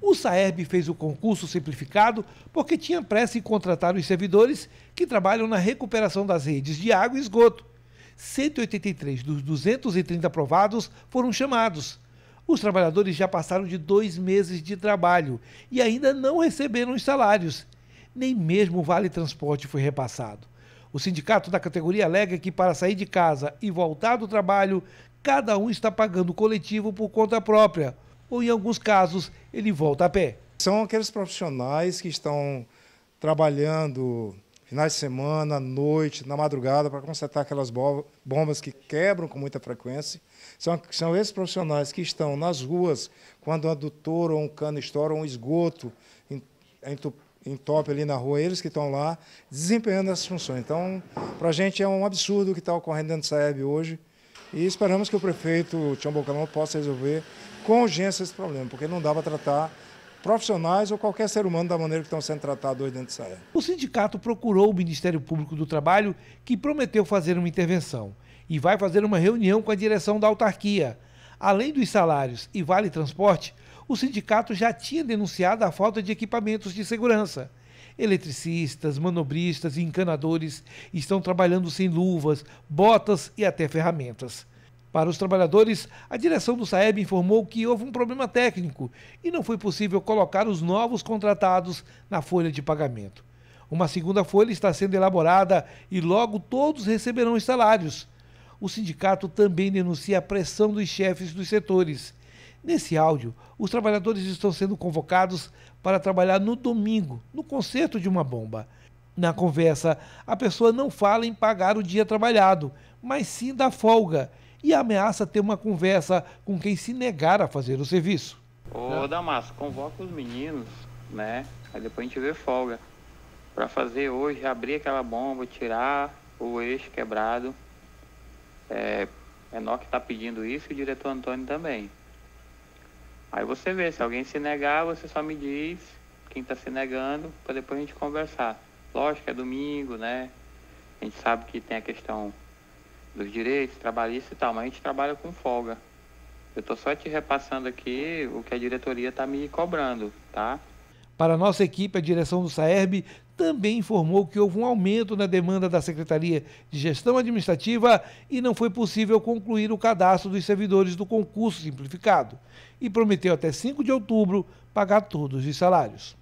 O Saerb fez o concurso simplificado porque tinha pressa em contratar os servidores que trabalham na recuperação das redes de água e esgoto. 183 dos 230 aprovados foram chamados. Os trabalhadores já passaram de dois meses de trabalho e ainda não receberam os salários. Nem mesmo o vale transporte foi repassado. O sindicato da categoria alega que, para sair de casa e voltar do trabalho, cada um está pagando o coletivo por conta própria ou, em alguns casos, ele volta a pé. São aqueles profissionais que estão trabalhando finais de semana, noite, na madrugada, para consertar aquelas bombas que quebram com muita frequência. São, são esses profissionais que estão nas ruas quando um adutor ou um cano estoura, um esgoto entope ali na rua, eles que estão lá desempenhando essas funções. Então, para a gente é um absurdo o que está ocorrendo dentro do SAEB hoje, e esperamos que o prefeito Tião Bocalão possa resolver com urgência esse problema, porque não dá para tratar profissionais ou qualquer ser humano da maneira que estão sendo tratados hoje dentro de Saia. O sindicato procurou o Ministério Público do Trabalho, que prometeu fazer uma intervenção e vai fazer uma reunião com a direção da autarquia. Além dos salários e vale transporte, o sindicato já tinha denunciado a falta de equipamentos de segurança Eletricistas, manobristas e encanadores estão trabalhando sem luvas, botas e até ferramentas. Para os trabalhadores, a direção do Saeb informou que houve um problema técnico e não foi possível colocar os novos contratados na folha de pagamento. Uma segunda folha está sendo elaborada e logo todos receberão os salários. O sindicato também denuncia a pressão dos chefes dos setores Nesse áudio, os trabalhadores estão sendo convocados para trabalhar no domingo, no conserto de uma bomba. Na conversa, a pessoa não fala em pagar o dia trabalhado, mas sim da folga e ameaça ter uma conversa com quem se negar a fazer o serviço. Ô Damaso, convoca os meninos, né? Aí depois a gente vê folga. para fazer hoje, abrir aquela bomba, tirar o eixo quebrado. É, que está pedindo isso e o diretor Antônio também. Aí você vê, se alguém se negar, você só me diz quem está se negando, para depois a gente conversar. Lógico, é domingo, né? A gente sabe que tem a questão dos direitos trabalhistas e tal, mas a gente trabalha com folga. Eu estou só te repassando aqui o que a diretoria está me cobrando, tá? Para nossa equipe, a direção do SAERB também informou que houve um aumento na demanda da Secretaria de Gestão Administrativa e não foi possível concluir o cadastro dos servidores do concurso simplificado. E prometeu até 5 de outubro pagar todos os salários.